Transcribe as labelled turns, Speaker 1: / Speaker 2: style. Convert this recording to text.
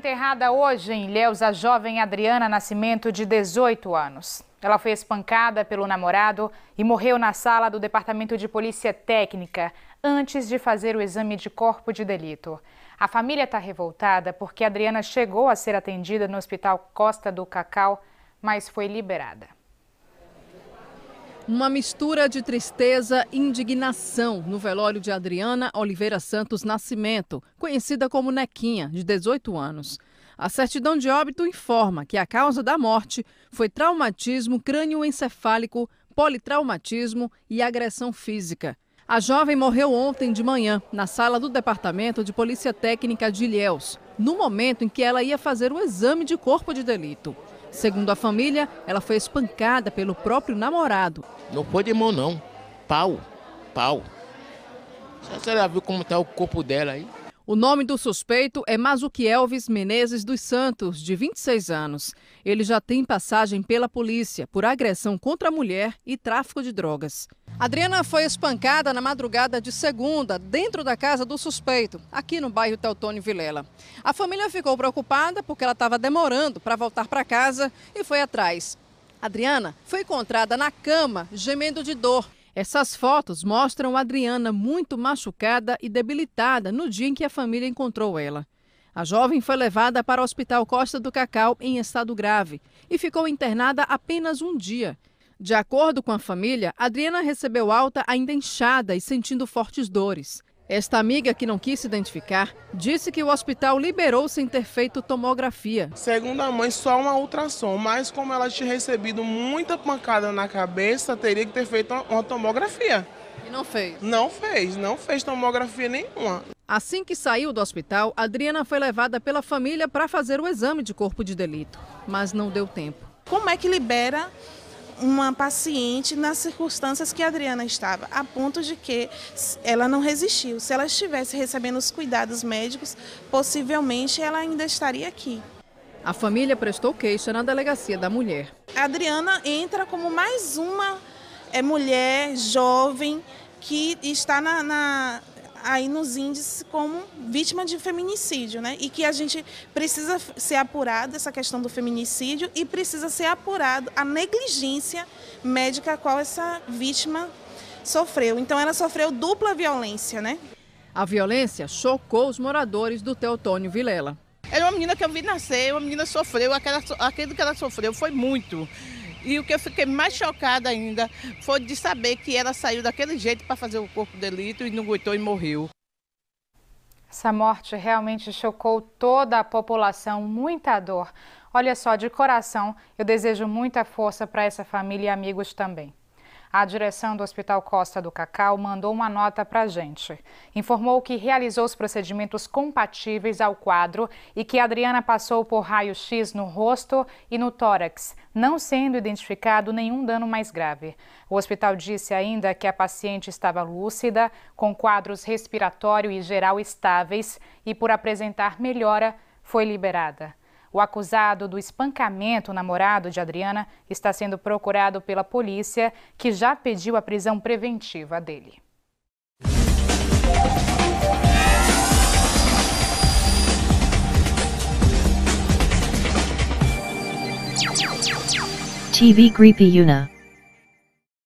Speaker 1: enterrada hoje em Ilhéus a jovem Adriana Nascimento, de 18 anos. Ela foi espancada pelo namorado e morreu na sala do Departamento de Polícia Técnica antes de fazer o exame de corpo de delito. A família está revoltada porque Adriana chegou a ser atendida no Hospital Costa do Cacau, mas foi liberada.
Speaker 2: Uma mistura de tristeza e indignação no velório de Adriana Oliveira Santos Nascimento, conhecida como Nequinha, de 18 anos. A certidão de óbito informa que a causa da morte foi traumatismo crânioencefálico, politraumatismo e agressão física. A jovem morreu ontem de manhã, na sala do Departamento de Polícia Técnica de Ilhéus, no momento em que ela ia fazer o exame de corpo de delito. Segundo a família, ela foi espancada pelo próprio namorado. Não foi de mão, não. Pau. Pau. Você já viu como está o corpo dela aí? O nome do suspeito é Mazuki Elvis Menezes dos Santos, de 26 anos. Ele já tem passagem pela polícia por agressão contra a mulher e tráfico de drogas. Adriana foi espancada na madrugada de segunda, dentro da casa do suspeito, aqui no bairro Teutônio Vilela. A família ficou preocupada porque ela estava demorando para voltar para casa e foi atrás. Adriana foi encontrada na cama, gemendo de dor. Essas fotos mostram Adriana muito machucada e debilitada no dia em que a família encontrou ela. A jovem foi levada para o Hospital Costa do Cacau em estado grave e ficou internada apenas um dia. De acordo com a família, Adriana recebeu alta ainda inchada e sentindo fortes dores. Esta amiga, que não quis se identificar, disse que o hospital liberou sem ter feito tomografia. Segundo a mãe, só uma ultrassom, mas como ela tinha recebido muita pancada na cabeça, teria que ter feito uma tomografia. E não fez? Não fez, não fez tomografia nenhuma. Assim que saiu do hospital, Adriana foi levada pela família para fazer o exame de corpo de delito, mas não deu tempo. Como é que libera
Speaker 3: uma paciente nas circunstâncias que a Adriana estava, a ponto de que ela não resistiu. Se ela estivesse recebendo os cuidados médicos, possivelmente ela ainda estaria
Speaker 2: aqui. A família prestou queixa na delegacia da mulher.
Speaker 3: A Adriana entra como mais uma eh, mulher jovem que está na, na, aí nos índices como vítima de feminicídio, né? E que a gente precisa ser apurado essa questão do feminicídio e precisa ser apurado a negligência médica a qual essa vítima sofreu. Então ela sofreu dupla violência,
Speaker 2: né? A violência chocou os moradores do Teotônio Vilela. Era uma menina que eu vi nascer, uma menina sofreu, aquela, aquilo que ela sofreu foi muito. E o que eu fiquei
Speaker 3: mais chocada ainda foi de saber que ela saiu daquele jeito para fazer o corpo de delito e não
Speaker 2: aguentou e morreu.
Speaker 1: Essa morte realmente chocou toda a população, muita dor. Olha só, de coração, eu desejo muita força para essa família e amigos também a direção do Hospital Costa do Cacau mandou uma nota para a gente. Informou que realizou os procedimentos compatíveis ao quadro e que Adriana passou por raio-x no rosto e no tórax, não sendo identificado nenhum dano mais grave. O hospital disse ainda que a paciente estava lúcida, com quadros respiratório e geral estáveis e, por apresentar melhora, foi liberada. O acusado do espancamento, namorado de Adriana, está sendo procurado pela polícia, que já pediu a prisão preventiva dele. TV Creepy